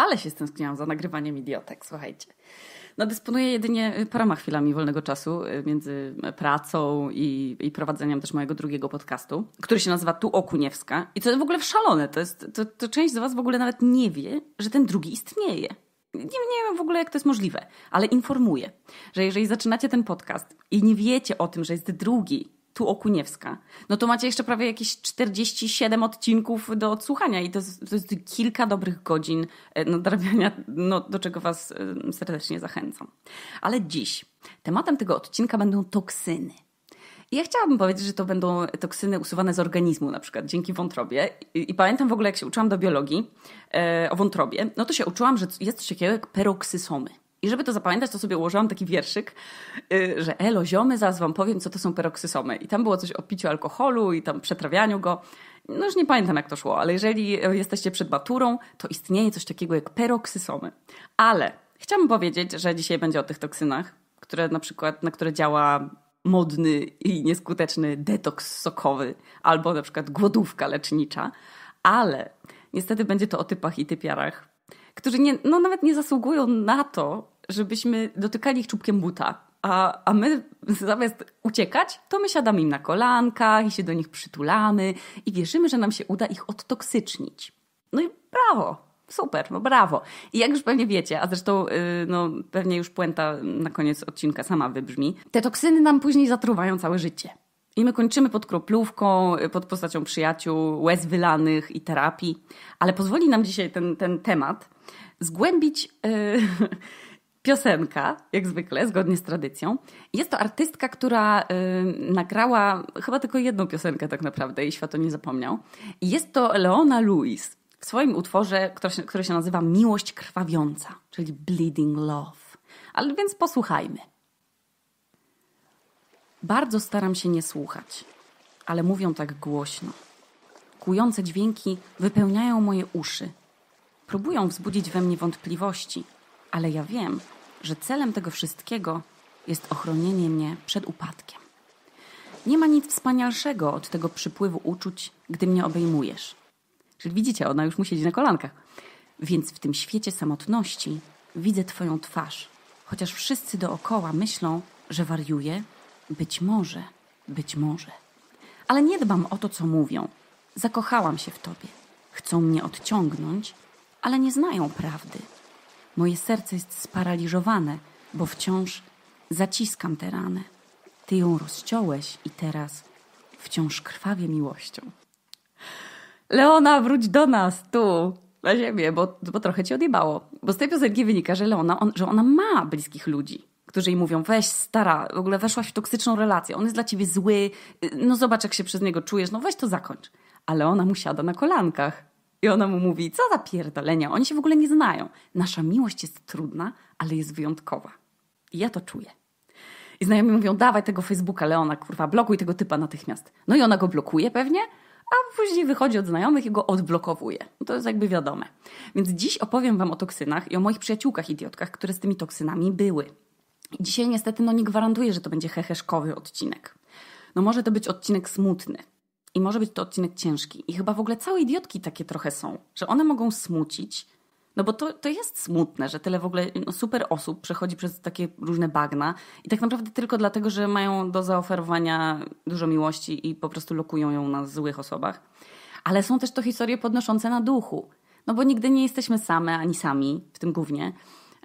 ale się stęskniłam za nagrywaniem idiotek, słuchajcie. No, dysponuję jedynie y, paroma chwilami wolnego czasu y, między y, pracą i, i prowadzeniem też mojego drugiego podcastu, który się nazywa Tu Okuniewska. I to jest w ogóle szalone. To, jest, to, to część z Was w ogóle nawet nie wie, że ten drugi istnieje. Nie, nie wiem w ogóle, jak to jest możliwe, ale informuję, że jeżeli zaczynacie ten podcast i nie wiecie o tym, że jest drugi, tu Okuniewska. No to macie jeszcze prawie jakieś 47 odcinków do odsłuchania i to, to jest kilka dobrych godzin e, nadrabiania, no, do czego Was e, serdecznie zachęcam. Ale dziś tematem tego odcinka będą toksyny. I ja chciałabym powiedzieć, że to będą toksyny usuwane z organizmu, na przykład dzięki wątrobie. I, i pamiętam w ogóle, jak się uczyłam do biologii e, o wątrobie, no to się uczyłam, że jest coś takiego jak peroksysomy. I żeby to zapamiętać, to sobie ułożyłam taki wierszyk, y, że elo, ziomy, zaraz wam powiem, co to są peroksysomy. I tam było coś o piciu alkoholu i tam przetrawianiu go. No już nie pamiętam, jak to szło, ale jeżeli e, jesteście przed maturą, to istnieje coś takiego jak peroksysomy. Ale chciałam powiedzieć, że dzisiaj będzie o tych toksynach, które na przykład, na które działa modny i nieskuteczny detoks sokowy albo na przykład głodówka lecznicza, ale niestety będzie to o typach i typiarach, którzy nie, no nawet nie zasługują na to, żebyśmy dotykali ich czubkiem buta. A, a my zamiast uciekać, to my siadamy im na kolankach i się do nich przytulamy i wierzymy, że nam się uda ich odtoksycznić. No i brawo, Super, no brawo. I jak już pewnie wiecie, a zresztą y, no, pewnie już puenta na koniec odcinka sama wybrzmi, te toksyny nam później zatruwają całe życie. I my kończymy pod kroplówką, y, pod postacią przyjaciół, łez wylanych i terapii. Ale pozwoli nam dzisiaj ten, ten temat zgłębić yy, piosenka, jak zwykle, zgodnie z tradycją. Jest to artystka, która yy, nagrała chyba tylko jedną piosenkę tak naprawdę i świat o nie zapomniał. Jest to Leona Lewis w swoim utworze, który się, który się nazywa Miłość Krwawiąca, czyli Bleeding Love. Ale więc posłuchajmy. Bardzo staram się nie słuchać, ale mówią tak głośno. Kłujące dźwięki wypełniają moje uszy – próbują wzbudzić we mnie wątpliwości, ale ja wiem, że celem tego wszystkiego jest ochronienie mnie przed upadkiem. Nie ma nic wspanialszego od tego przypływu uczuć, gdy mnie obejmujesz. Czyli widzicie, ona już musi siedzieć na kolankach. Więc w tym świecie samotności widzę Twoją twarz, chociaż wszyscy dookoła myślą, że wariuję. Być może, być może. Ale nie dbam o to, co mówią. Zakochałam się w Tobie. Chcą mnie odciągnąć, ale nie znają prawdy. Moje serce jest sparaliżowane, bo wciąż zaciskam tę ranę. Ty ją rozciąłeś i teraz wciąż krwawie miłością. Leona, wróć do nas, tu, na ziemię, bo, bo trochę cię odjebało. Bo z tej piosenki wynika, że Leona, on, że ona ma bliskich ludzi, którzy jej mówią, weź stara, w ogóle weszłaś w toksyczną relację, on jest dla ciebie zły, y, no zobacz jak się przez niego czujesz, no weź to zakończ. Ale ona mu siada na kolankach i ona mu mówi, co za pierdolenia, oni się w ogóle nie znają. Nasza miłość jest trudna, ale jest wyjątkowa. I ja to czuję. I znajomi mówią, dawaj tego Facebooka, Leona, kurwa, blokuj tego typa natychmiast. No i ona go blokuje pewnie, a później wychodzi od znajomych i go odblokowuje. No to jest jakby wiadome. Więc dziś opowiem Wam o toksynach i o moich przyjaciółkach idiotkach, które z tymi toksynami były. I dzisiaj niestety no, nie gwarantuję, że to będzie heheszkowy odcinek. No może to być odcinek smutny, i może być to odcinek ciężki. I chyba w ogóle całe idiotki takie trochę są, że one mogą smucić, no bo to, to jest smutne, że tyle w ogóle no super osób przechodzi przez takie różne bagna i tak naprawdę tylko dlatego, że mają do zaoferowania dużo miłości i po prostu lokują ją na złych osobach. Ale są też to historie podnoszące na duchu, no bo nigdy nie jesteśmy same ani sami w tym głównie.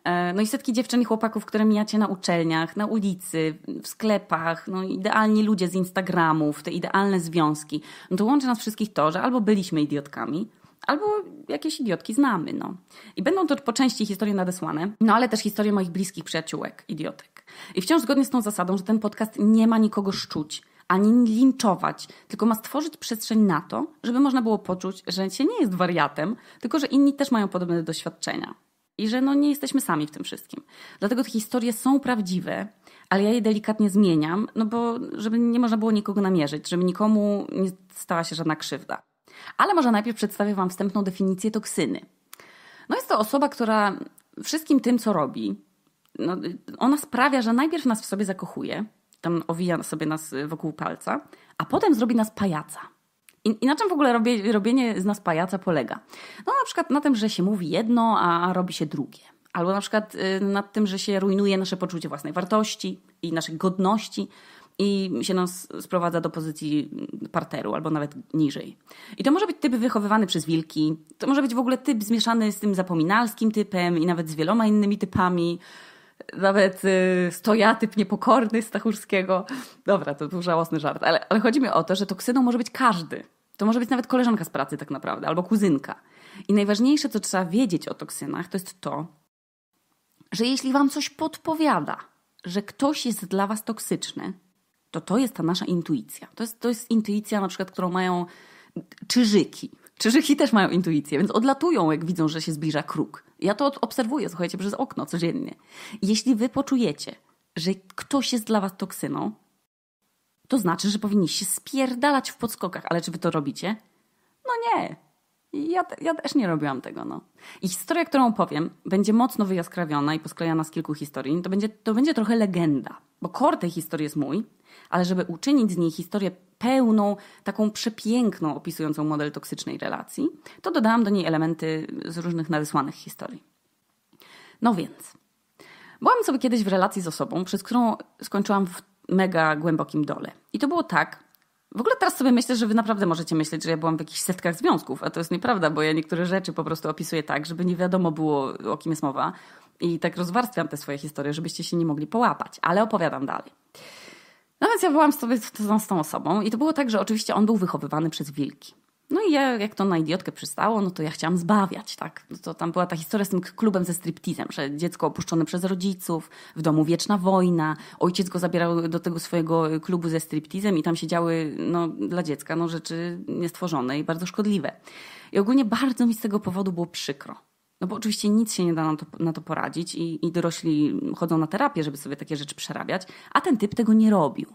E, no i setki dziewczyn i chłopaków, które mijacie na uczelniach, na ulicy, w sklepach, no idealni ludzie z Instagramów, te idealne związki. No to łączy nas wszystkich to, że albo byliśmy idiotkami, albo jakieś idiotki znamy, no. I będą to po części historie nadesłane, no ale też historie moich bliskich przyjaciółek, idiotek. I wciąż zgodnie z tą zasadą, że ten podcast nie ma nikogo szczuć, ani linczować, tylko ma stworzyć przestrzeń na to, żeby można było poczuć, że się nie jest wariatem, tylko że inni też mają podobne doświadczenia i że no nie jesteśmy sami w tym wszystkim. Dlatego te historie są prawdziwe, ale ja je delikatnie zmieniam, no bo żeby nie można było nikogo namierzyć, żeby nikomu nie stała się żadna krzywda. Ale może najpierw przedstawię Wam wstępną definicję toksyny. No jest to osoba, która wszystkim tym, co robi, no, ona sprawia, że najpierw nas w sobie zakochuje, tam owija sobie nas wokół palca, a potem zrobi nas pajaca. I, I, na czym w ogóle robienie z nas pajaca polega? No na przykład na tym, że się mówi jedno, a robi się drugie. Albo na przykład y, nad tym, że się rujnuje nasze poczucie własnej wartości i naszej godności i się nas sprowadza do pozycji parteru albo nawet niżej. I to może być typ wychowywany przez wilki, to może być w ogóle typ zmieszany z tym zapominalskim typem i nawet z wieloma innymi typami. Nawet y, stoja typ niepokorny Stachurskiego. Dobra, to był żałosny żart, ale, ale chodzi mi o to, że toksyną może być każdy. To może być nawet koleżanka z pracy, tak naprawdę, albo kuzynka. I najważniejsze, co trzeba wiedzieć o toksynach, to jest to, że jeśli Wam coś podpowiada, że ktoś jest dla Was toksyczny, to to jest ta nasza intuicja. To jest, to jest intuicja, na przykład, którą mają czyżyki. Czyżyki też mają intuicję, więc odlatują, jak widzą, że się zbliża kruk. Ja to obserwuję, słuchajcie, przez okno codziennie. Jeśli Wy poczujecie, że ktoś jest dla Was toksyną, to znaczy, że powinniście spierdalać w podskokach, ale czy wy to robicie? No nie. Ja, ja też nie robiłam tego. No. I historia, którą opowiem, będzie mocno wyjaskrawiona i posklejana z kilku historii. To będzie, to będzie trochę legenda, bo kor tej historii jest mój, ale żeby uczynić z niej historię pełną, taką przepiękną, opisującą model toksycznej relacji, to dodałam do niej elementy z różnych nadesłanych historii. No więc, byłam sobie kiedyś w relacji z osobą, przez którą skończyłam w mega głębokim dole. I to było tak. W ogóle teraz sobie myślę, że wy naprawdę możecie myśleć, że ja byłam w jakichś setkach związków, a to jest nieprawda, bo ja niektóre rzeczy po prostu opisuję tak, żeby nie wiadomo było, o kim jest mowa. I tak rozwarstwiam te swoje historie, żebyście się nie mogli połapać, ale opowiadam dalej. No więc ja byłam sobie z tą, z tą osobą i to było tak, że oczywiście on był wychowywany przez wilki. No i ja, jak to na idiotkę przystało, no to ja chciałam zbawiać, tak? No to tam była ta historia z tym klubem ze striptizem, że dziecko opuszczone przez rodziców, w domu wieczna wojna, ojciec go zabierał do tego swojego y, klubu ze striptizem i tam się działy no, dla dziecka no, rzeczy niestworzone i bardzo szkodliwe. I ogólnie bardzo mi z tego powodu było przykro. No bo oczywiście nic się nie da na to, na to poradzić i, i dorośli chodzą na terapię, żeby sobie takie rzeczy przerabiać, a ten typ tego nie robił.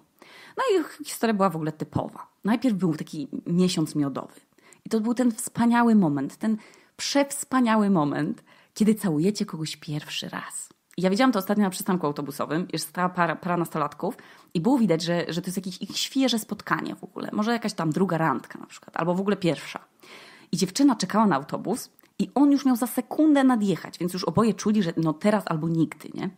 No i historia była w ogóle typowa. Najpierw był taki miesiąc miodowy. I to był ten wspaniały moment, ten przewspaniały moment, kiedy całujecie kogoś pierwszy raz. Ja widziałam to ostatnio na przystanku autobusowym, już stała para, para nastolatków i było widać, że, że to jest jakieś ich świeże spotkanie w ogóle. Może jakaś tam druga randka na przykład, albo w ogóle pierwsza. I dziewczyna czekała na autobus i on już miał za sekundę nadjechać, więc już oboje czuli, że no teraz albo nigdy, nie?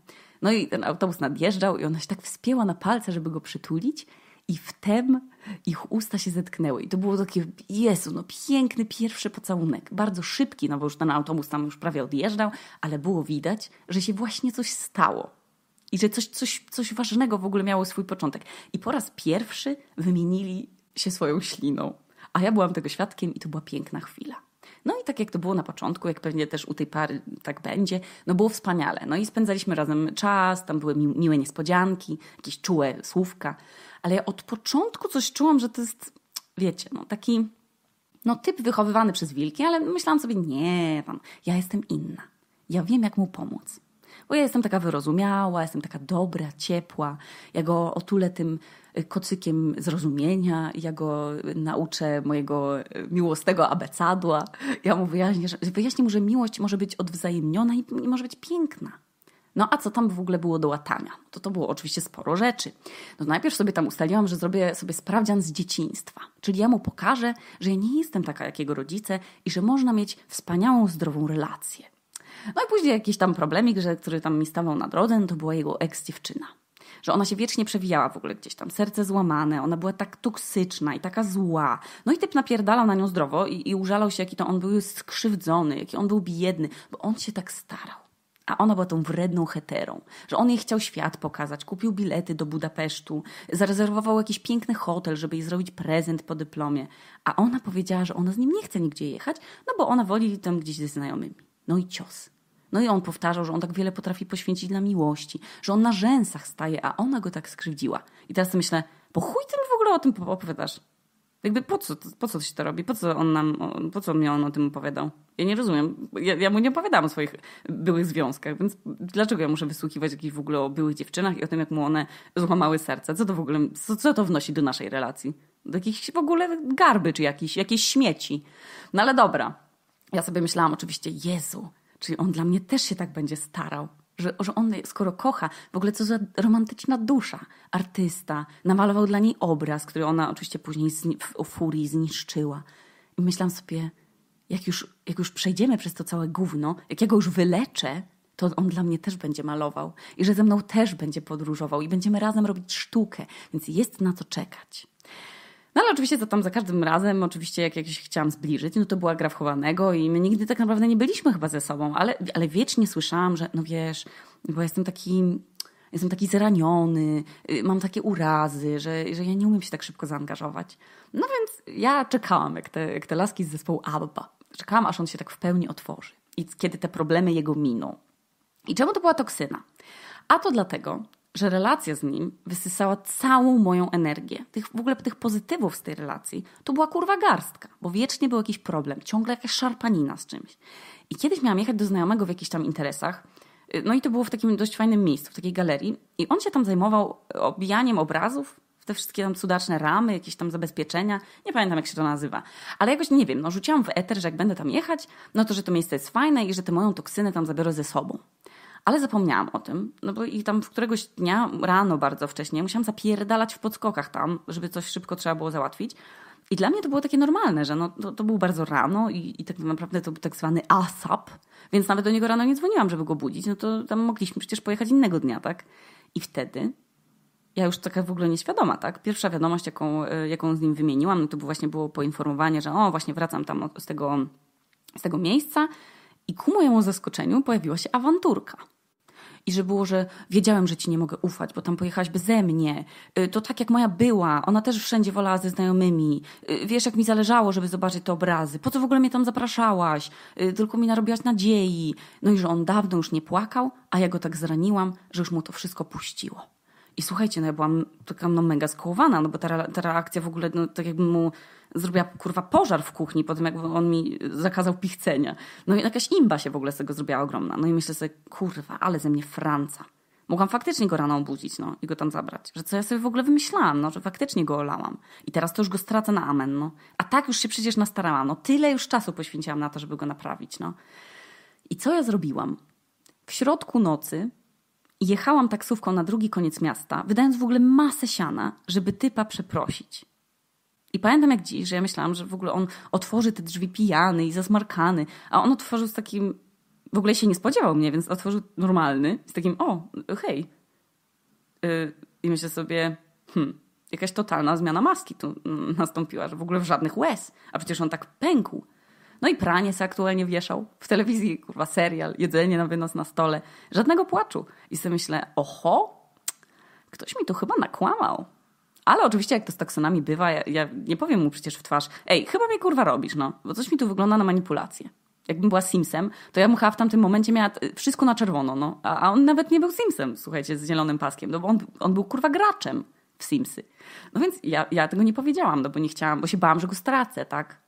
No i ten autobus nadjeżdżał i ona się tak wspięła na palce, żeby go przytulić i wtem ich usta się zetknęły. I to było takie, Jezu, no piękny pierwszy pocałunek. Bardzo szybki, no bo już ten autobus tam już prawie odjeżdżał, ale było widać, że się właśnie coś stało. I że coś, coś, coś ważnego w ogóle miało swój początek. I po raz pierwszy wymienili się swoją śliną. A ja byłam tego świadkiem i to była piękna chwila. No i tak jak to było na początku, jak pewnie też u tej pary tak będzie, no było wspaniale. No i spędzaliśmy razem czas, tam były mi miłe niespodzianki, jakieś czułe słówka, ale ja od początku coś czułam, że to jest, wiecie, no taki no, typ wychowywany przez wilki, ale myślałam sobie, nie, tam, ja jestem inna. Ja wiem, jak mu pomóc bo ja jestem taka wyrozumiała, jestem taka dobra, ciepła. Ja go otulę tym kocykiem zrozumienia, ja go nauczę mojego miłosnego abecadła. Ja mu wyjaśnię, że, wyjaśnię mu, że miłość może być odwzajemniona i, i może być piękna. No a co tam w ogóle było do łatania? No to to było oczywiście sporo rzeczy. No najpierw sobie tam ustaliłam, że zrobię sobie sprawdzian z dzieciństwa. Czyli ja mu pokażę, że ja nie jestem taka jak jego rodzice i że można mieć wspaniałą, zdrową relację. No i później jakiś tam problemik, że, który tam mi stawał na drodze, no to była jego ex-dziewczyna że ona się wiecznie przewijała w ogóle gdzieś tam, serce złamane, ona była tak toksyczna i taka zła. No i typ napierdalał na nią zdrowo i, i użalał się, jaki to on był skrzywdzony, jaki on był biedny, bo on się tak starał. A ona była tą wredną heterą, że on jej chciał świat pokazać, kupił bilety do Budapesztu, zarezerwował jakiś piękny hotel, żeby jej zrobić prezent po dyplomie. A ona powiedziała, że ona z nim nie chce nigdzie jechać, no bo ona woli tam gdzieś ze znajomymi. No i cios. No i on powtarzał, że on tak wiele potrafi poświęcić dla miłości, że on na rzęsach staje, a ona go tak skrzywdziła. I teraz myślę, po chuj ty mi w ogóle o tym opowiadasz? Jakby po co, po co się to robi? Po co on nam, po co mnie on o tym opowiadał? Ja nie rozumiem. Ja, ja mu nie opowiadałam o swoich byłych związkach, więc dlaczego ja muszę wysłuchiwać jakichś w ogóle o byłych dziewczynach i o tym, jak mu one złamały serce? Co to w ogóle, co, co to wnosi do naszej relacji? Do jakichś w ogóle garby czy jakichś, jakieś śmieci. No ale dobra. Ja sobie myślałam oczywiście, Jezu, Czyli on dla mnie też się tak będzie starał. Że, że on, skoro kocha, w ogóle co za romantyczna dusza, artysta, namalował dla niej obraz, który ona oczywiście później w furii zniszczyła. I myślałam sobie, jak już, jak już przejdziemy przez to całe gówno, jak ja go już wyleczę, to on dla mnie też będzie malował i że ze mną też będzie podróżował i będziemy razem robić sztukę, więc jest na co czekać. No ale oczywiście to tam za każdym razem, oczywiście jak, jak się chciałam zbliżyć, no to była gra wchowanego i my nigdy tak naprawdę nie byliśmy chyba ze sobą, ale, ale wiecznie słyszałam, że no wiesz, bo jestem taki jestem taki zraniony, y, mam takie urazy, że, że ja nie umiem się tak szybko zaangażować. No więc ja czekałam, jak te, jak te laski z zespołu Alba. Czekałam, aż on się tak w pełni otworzy i kiedy te problemy jego miną. I czemu to była toksyna? A to dlatego, że relacja z nim wysysała całą moją energię. Tych, w ogóle tych pozytywów z tej relacji to była kurwa garstka, bo wiecznie był jakiś problem, ciągle jakaś szarpanina z czymś. I kiedyś miałam jechać do znajomego w jakichś tam interesach, y, no i to było w takim dość fajnym miejscu, w takiej galerii, i on się tam zajmował obijaniem obrazów, w te wszystkie tam cudaczne ramy, jakieś tam zabezpieczenia, nie pamiętam jak się to nazywa. Ale jakoś nie wiem, no rzuciłam w eter, że jak będę tam jechać, no to że to miejsce jest fajne i że tę moją toksynę tam zabiorę ze sobą. Ale zapomniałam o tym, no bo i tam w któregoś dnia, rano bardzo wcześnie, musiałam zapierdalać w podskokach tam, żeby coś szybko trzeba było załatwić. I dla mnie to było takie normalne, że no, to, to było bardzo rano i, i tak naprawdę to był tak zwany ASAP, więc nawet do niego rano nie dzwoniłam, żeby go budzić, no to tam mogliśmy przecież pojechać innego dnia, tak? I wtedy ja już taka w ogóle nieświadoma, tak? Pierwsza wiadomość, jaką, e, jaką z nim wymieniłam, no to właśnie było poinformowanie, że o, właśnie wracam tam z tego, z tego miejsca i ku mojemu zaskoczeniu pojawiła się awanturka i że było, że wiedziałem, że ci nie mogę ufać, bo tam pojechałaś beze mnie. Y, to tak jak moja była, ona też wszędzie wolała ze znajomymi. Y, wiesz, jak mi zależało, żeby zobaczyć te obrazy. Po co w ogóle mnie tam zapraszałaś? Y, tylko mi narobiłaś nadziei. No i że on dawno już nie płakał, a ja go tak zraniłam, że już mu to wszystko puściło. I słuchajcie, no ja byłam taka no, mega skołowana, no bo ta, ta reakcja w ogóle, no tak jakby mu zrobiła kurwa pożar w kuchni po tym, jak on mi zakazał pichcenia. No i jakaś imba się w ogóle z tego zrobiła ogromna. No i myślę sobie, kurwa, ale ze mnie franca. Mogłam faktycznie go rano obudzić no, i go tam zabrać. Że co ja sobie w ogóle wymyślałam, no, że faktycznie go olałam. I teraz to już go stracę na amen. No. A tak już się przecież nastarałam. No, tyle już czasu poświęciłam na to, żeby go naprawić. No. I co ja zrobiłam? W środku nocy jechałam taksówką na drugi koniec miasta, wydając w ogóle masę siana, żeby typa przeprosić. I pamiętam jak dziś, że ja myślałam, że w ogóle on otworzy te drzwi pijany i zasmarkany, a on otworzył z takim. W ogóle się nie spodziewał mnie, więc otworzył normalny, z takim, o, hej. Y, I myślę sobie, hmm, jakaś totalna zmiana maski tu nastąpiła, że w ogóle w żadnych łez, a przecież on tak pękł. No i pranie se aktualnie wieszał. W telewizji, kurwa, serial, jedzenie na wynos na stole. Żadnego płaczu. I sobie myślę, oho, ktoś mi tu chyba nakłamał. Ale oczywiście, jak to z taksonami bywa, ja, ja, nie powiem mu przecież w twarz, ej, chyba mnie kurwa robisz, no, bo coś mi tu wygląda na manipulację. Jakbym była Simsem, to ja bym chyba w tamtym momencie miała wszystko na czerwono, no. A, a on nawet nie był Simsem, słuchajcie, z zielonym paskiem, no bo on, on był kurwa graczem w Simsy. No więc ja, ja tego nie powiedziałam, no bo nie chciałam, bo się bałam, że go stracę, tak?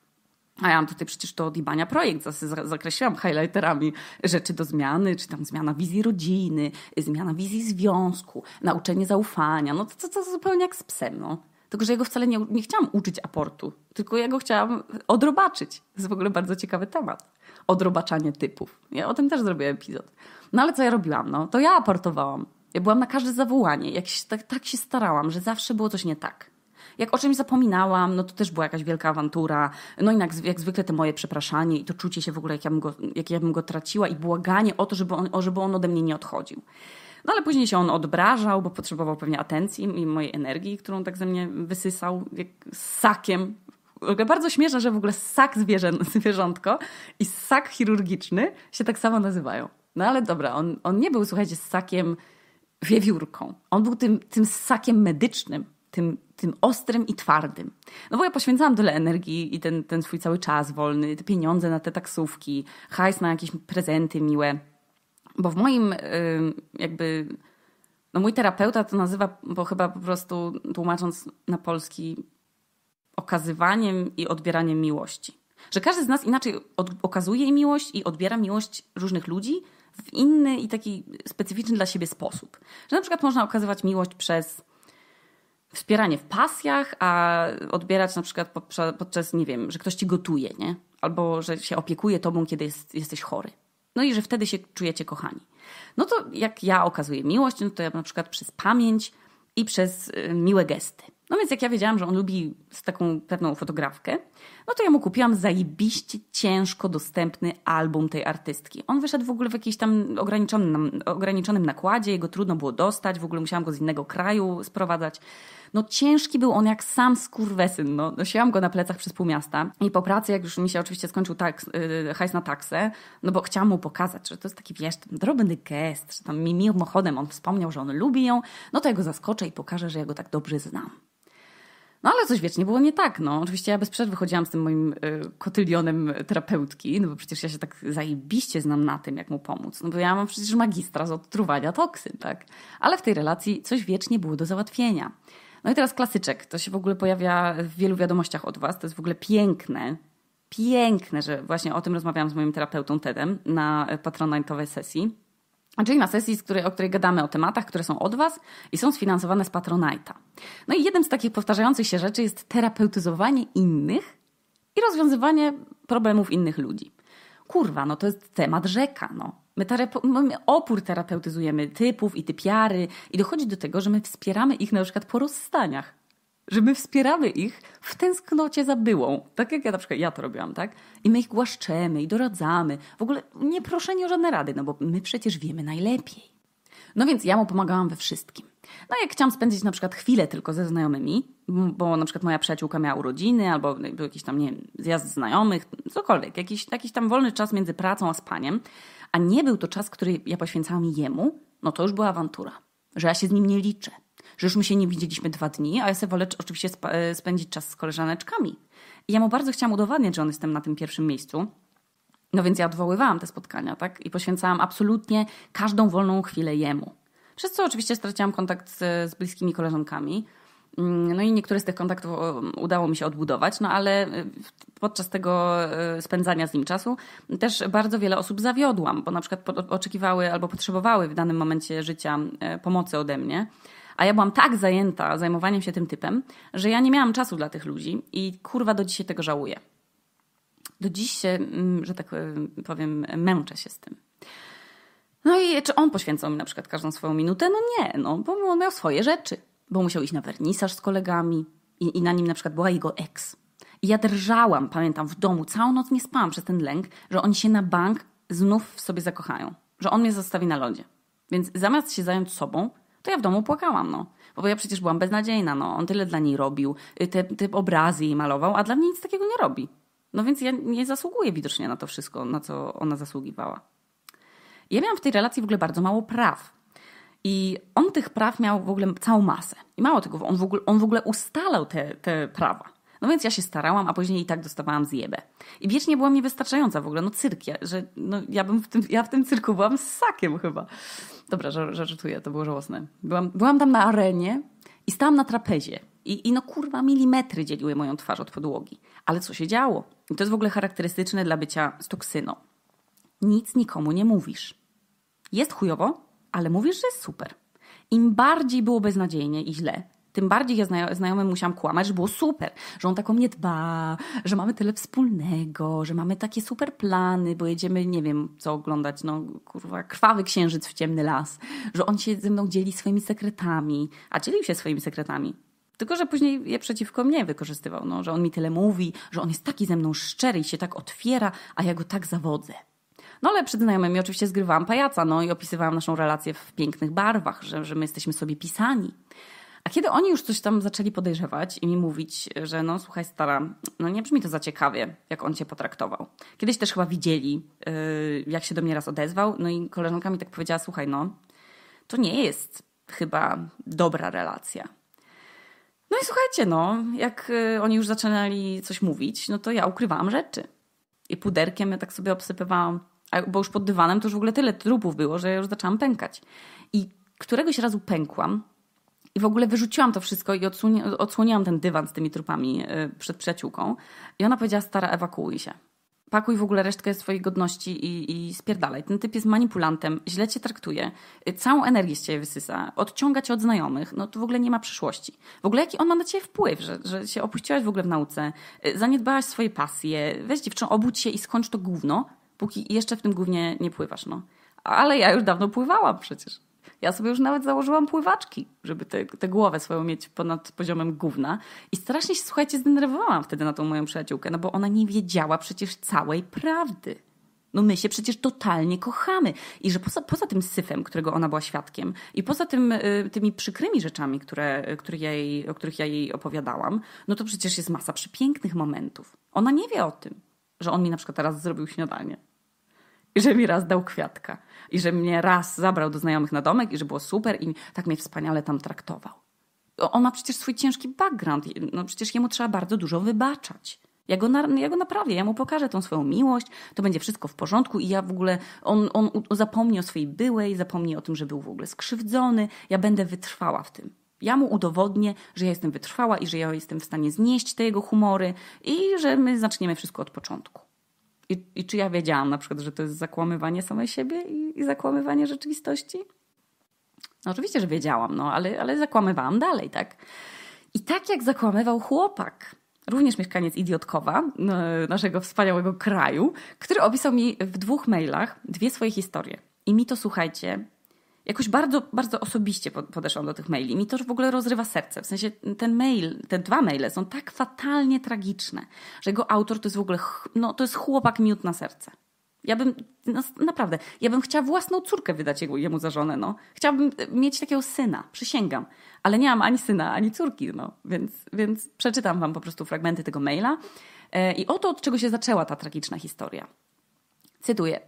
A ja mam tutaj przecież to od Ibania projekt, zakreśliłam highlighterami rzeczy do zmiany, czy tam zmiana wizji rodziny, zmiana wizji związku, nauczenie zaufania, no to, to, to zupełnie jak z psem, no. Tylko, że jego wcale nie, nie chciałam uczyć aportu, tylko ja go chciałam odrobaczyć. To jest w ogóle bardzo ciekawy temat. Odrobaczanie typów. Ja o tym też zrobiłam epizod. No ale co ja robiłam? No, to ja aportowałam. Ja byłam na każde zawołanie. Jak się, tak, tak się starałam, że zawsze było coś nie tak jak o czymś zapominałam, no to też była jakaś wielka awantura. No i jak, jak zwykle te moje przepraszanie i to czucie się w ogóle, jak ja bym go, jak ja bym go traciła i błaganie o to, żeby on, żeby on ode mnie nie odchodził. No ale później się on odbrażał, bo potrzebował pewnie atencji i mojej energii, którą tak ze mnie wysysał jak sakiem. Bardzo śmieszne, że w ogóle sak zwierzę, zwierzątko i sak chirurgiczny się tak samo nazywają. No ale dobra, on, on nie był, słuchajcie, ssakiem wiewiórką. On był tym, tym ssakiem medycznym, tym tym ostrym i twardym. No bo ja poświęcałam tyle energii i ten, ten swój cały czas wolny, te pieniądze na te taksówki, hajs na jakieś prezenty miłe. Bo w moim jakby... No mój terapeuta to nazywa, bo chyba po prostu tłumacząc na polski, okazywaniem i odbieraniem miłości. Że każdy z nas inaczej od, okazuje miłość i odbiera miłość różnych ludzi w inny i taki specyficzny dla siebie sposób. Że na przykład można okazywać miłość przez wspieranie w pasjach, a odbierać na przykład podczas, nie wiem, że ktoś ci gotuje, nie? Albo że się opiekuje tobą, kiedy jest, jesteś chory. No i że wtedy się czujecie kochani. No to jak ja okazuję miłość, no to ja na przykład przez pamięć i przez y, miłe gesty. No więc jak ja wiedziałam, że on lubi taką pewną fotografkę, no to ja mu kupiłam zajebiście ciężko dostępny album tej artystki. On wyszedł w ogóle w jakimś tam ograniczonym, ograniczonym nakładzie, jego trudno było dostać, w ogóle musiałam go z innego kraju sprowadzać. No ciężki był on jak sam skurwesyn, no nosiłam go na plecach przez pół miasta i po pracy, jak już mi się oczywiście skończył taks, yy, hajs na taksę, no bo chciałam mu pokazać, że to jest taki, wiesz, drobny gest, że tam mi mimochodem on wspomniał, że on lubi ją, no to ja go zaskoczę i pokażę, że ja go tak dobrze znam. No ale coś wiecznie było nie tak. No. Oczywiście ja bez przerwy chodziłam z tym moim y, kotylionem y, terapeutki, no bo przecież ja się tak zajebiście znam na tym, jak mu pomóc. No bo ja mam przecież magistra z odtruwania toksyn, tak? Ale w tej relacji coś wiecznie było do załatwienia. No i teraz klasyczek. To się w ogóle pojawia w wielu wiadomościach od Was. To jest w ogóle piękne. Piękne, że właśnie o tym rozmawiałam z moim terapeutą Tedem na y, patronajtowej sesji Czyli na sesji, z której, o której gadamy o tematach, które są od Was i są sfinansowane z Patronite'a. No i jednym z takich powtarzających się rzeczy jest terapeutyzowanie innych i rozwiązywanie problemów innych ludzi. Kurwa, no to jest temat rzeka, no. My, my, opór terapeutyzujemy typów i typiary i dochodzi do tego, że my wspieramy ich na przykład po rozstaniach że my wspieramy ich w tęsknocie za byłą. Tak jak ja na przykład, ja to robiłam, tak? I my ich głaszczemy i doradzamy. W ogóle nie proszenie o żadne rady, no bo my przecież wiemy najlepiej. No więc ja mu pomagałam we wszystkim. No jak chciałam spędzić na przykład chwilę tylko ze znajomymi, bo na przykład moja przyjaciółka miała urodziny albo był jakiś tam, nie wiem, zjazd znajomych, cokolwiek, jakiś, jakiś tam wolny czas między pracą a spaniem, a nie był to czas, który ja poświęcałam jemu, no to już była awantura, że ja się z nim nie liczę że już my się nie widzieliśmy dwa dni, a ja sobie wolę oczywiście e, spędzić czas z koleżaneczkami. I ja mu bardzo chciałam udowadniać, że on jestem na tym pierwszym miejscu. No więc ja odwoływałam te spotkania, tak? I poświęcałam absolutnie każdą wolną chwilę jemu. Przez co oczywiście straciłam kontakt z, z bliskimi koleżankami. Mm, no i niektóre z tych kontaktów udało mi się odbudować, no ale y, podczas tego y, spędzania z nim czasu też bardzo wiele osób zawiodłam, bo na przykład oczekiwały albo potrzebowały w danym momencie życia y, pomocy ode mnie. A ja byłam tak zajęta zajmowaniem się tym typem, że ja nie miałam czasu dla tych ludzi i kurwa do dzisiaj tego żałuję. Do dziś się, mm, że tak powiem, męczę się z tym. No i czy on poświęcał mi na przykład każdą swoją minutę? No nie, no bo on miał swoje rzeczy. Bo musiał iść na wernisaż z kolegami i, i na nim na przykład była jego ex. I ja drżałam, pamiętam, w domu, całą noc nie spałam przez ten lęk, że oni się na bank znów w sobie zakochają. Że on mnie zostawi na lodzie. Więc zamiast się zająć sobą, to ja w domu płakałam, no. Bo ja przecież byłam beznadziejna, no. On tyle dla niej robił, y, te, te obrazy jej malował, a dla mnie nic takiego nie robi. No więc ja nie zasługuję widocznie na to wszystko, na co ona zasługiwała. Ja miałam w tej relacji w ogóle bardzo mało praw. I on tych praw miał w ogóle całą masę. I mało tego, on w ogóle, on w ogóle ustalał te, te prawa. No więc ja się starałam, a później i tak dostawałam zjebę. I wiecznie byłam niewystarczająca w ogóle, no cyrk, ja, że no, ja, bym w tym, ja w tym cyrku byłam z sakiem chyba. Dobra, żartuję, to było żałosne. Byłam, byłam tam na arenie i stałam na trapezie. I, I no kurwa, milimetry dzieliły moją twarz od podłogi. Ale co się działo? I to jest w ogóle charakterystyczne dla bycia z toksyną. Nic nikomu nie mówisz. Jest chujowo, ale mówisz, że jest super. Im bardziej było beznadziejnie i źle, tym bardziej ja znajomym musiałam kłamać, że było super, że on tak o mnie dba, że mamy tyle wspólnego, że mamy takie super plany, bo jedziemy, nie wiem, co oglądać, no kurwa, krwawy księżyc w ciemny las, że on się ze mną dzieli swoimi sekretami, a dzielił się swoimi sekretami. Tylko, że później je przeciwko mnie wykorzystywał, no, że on mi tyle mówi, że on jest taki ze mną szczery i się tak otwiera, a ja go tak zawodzę. No ale przed znajomymi oczywiście zgrywałam pajaca, no i opisywałam naszą relację w pięknych barwach, że, że my jesteśmy sobie pisani. A kiedy oni już coś tam zaczęli podejrzewać i mi mówić, że no słuchaj stara, no nie brzmi to za ciekawie, jak on cię potraktował. Kiedyś też chyba widzieli, y, jak się do mnie raz odezwał, no i koleżanka mi tak powiedziała, słuchaj no, to nie jest chyba dobra relacja. No i słuchajcie, no, jak y, oni już zaczynali coś mówić, no to ja ukrywałam rzeczy. I puderkiem ja tak sobie obsypywałam, bo już pod dywanem to już w ogóle tyle trupów było, że ja już zaczęłam pękać. I któregoś razu pękłam, i w ogóle wyrzuciłam to wszystko i odsłoni- odsłoniłam ten dywan z tymi trupami y, przed przyjaciółką. I ona powiedziała, stara, ewakuuj się. Pakuj w ogóle resztkę swojej godności i, i spierdalaj. Ten typ jest manipulantem, źle cię traktuje, y, całą energię z ciebie wysysa, odciąga cię od znajomych, no to w ogóle nie ma przyszłości. W ogóle jaki on ma na ciebie wpływ, że, że się opuściłaś w ogóle w nauce, y, zaniedbałaś swoje pasje, weź dziewczę, obudź się i skończ to gówno, póki jeszcze w tym głównie nie pływasz, no. Ale ja już dawno pływałam przecież. Ja sobie już nawet założyłam pływaczki, żeby tę te, głowę swoją mieć ponad poziomem gówna. I strasznie się, słuchajcie, zdenerwowałam wtedy na tą moją przyjaciółkę, no bo ona nie wiedziała przecież całej prawdy. No my się przecież totalnie kochamy. I że poza, poza tym syfem, którego ona była świadkiem i poza tym, y, tymi przykrymi rzeczami, które, y, których ja jej, o których ja jej opowiadałam, no to przecież jest masa przepięknych momentów. Ona nie wie o tym, że on mi na przykład teraz zrobił śniadanie i że mi raz dał kwiatka i że mnie raz zabrał do znajomych na domek i że było super i tak mnie wspaniale tam traktował. On ma przecież swój ciężki background, no przecież jemu trzeba bardzo dużo wybaczać. Ja go, na, ja go naprawię, ja mu pokażę tą swoją miłość, to będzie wszystko w porządku i ja w ogóle, on, on zapomni o swojej byłej, zapomni o tym, że był w ogóle skrzywdzony, ja będę wytrwała w tym. Ja mu udowodnię, że ja jestem wytrwała i że ja jestem w stanie znieść te jego humory i że my zaczniemy wszystko od początku. I, I, czy ja wiedziałam na przykład, że to jest zakłamywanie samej siebie i, i zakłamywanie rzeczywistości? No oczywiście, że wiedziałam, no, ale, ale zakłamywałam dalej, tak? I tak jak zakłamywał chłopak, również mieszkaniec Idiotkowa, e, naszego wspaniałego kraju, który opisał mi w dwóch mailach dwie swoje historie. I mi to, słuchajcie, jakoś bardzo, bardzo osobiście podeszłam do tych maili. Mi to w ogóle rozrywa serce. W sensie ten mail, te dwa maile są tak fatalnie tragiczne, że jego autor to jest w ogóle, no to jest chłopak miód na serce. Ja bym, no, naprawdę, ja bym chciała własną córkę wydać jego, jemu za żonę, no. Chciałabym e, mieć takiego syna, przysięgam. Ale nie mam ani syna, ani córki, no. Więc, więc przeczytam wam po prostu fragmenty tego maila. E, I oto od czego się zaczęła ta tragiczna historia. Cytuję.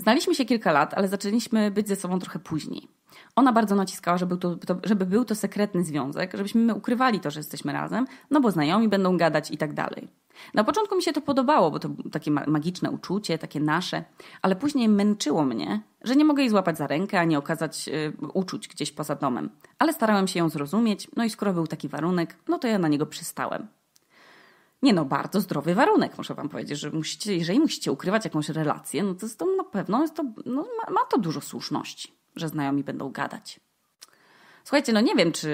Znaliśmy się kilka lat, ale zaczęliśmy być ze sobą trochę później. Ona bardzo naciskała, żeby, to, żeby był to sekretny związek, żebyśmy my ukrywali to, że jesteśmy razem, no bo znajomi będą gadać i tak dalej. Na początku mi się to podobało, bo to takie magiczne uczucie, takie nasze, ale później męczyło mnie, że nie mogę jej złapać za rękę ani okazać y, uczuć gdzieś poza domem. Ale starałem się ją zrozumieć, no i skoro był taki warunek, no to ja na niego przystałem. Nie no, bardzo zdrowy warunek, muszę wam powiedzieć, że musicie, jeżeli musicie ukrywać jakąś relację, no to, jest to na pewno jest to, no, ma, ma to dużo słuszności, że znajomi będą gadać. Słuchajcie, no nie wiem, czy,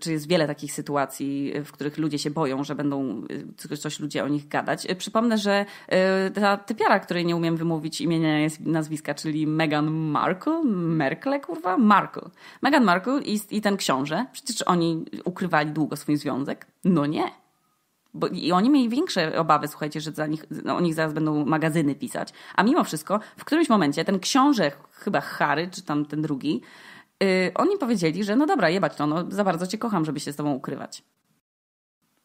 czy jest wiele takich sytuacji, w których ludzie się boją, że będą y, coś ludzie o nich gadać. Y, przypomnę, że y, ta typiara, której nie umiem wymówić imienia i nazwiska, czyli Meghan Markle, Merkle, kurwa, Markle. Meghan Markle i, i ten książę, przecież oni ukrywali długo swój związek. No nie. Bo, I oni mieli większe obawy, słuchajcie, że za nich, no, o nich zaraz będą magazyny pisać. A mimo wszystko, w którymś momencie ten książę, chyba Harry, czy tam ten drugi, yy, oni powiedzieli, że no dobra, jebać to, no za bardzo cię kocham, żeby się z tobą ukrywać.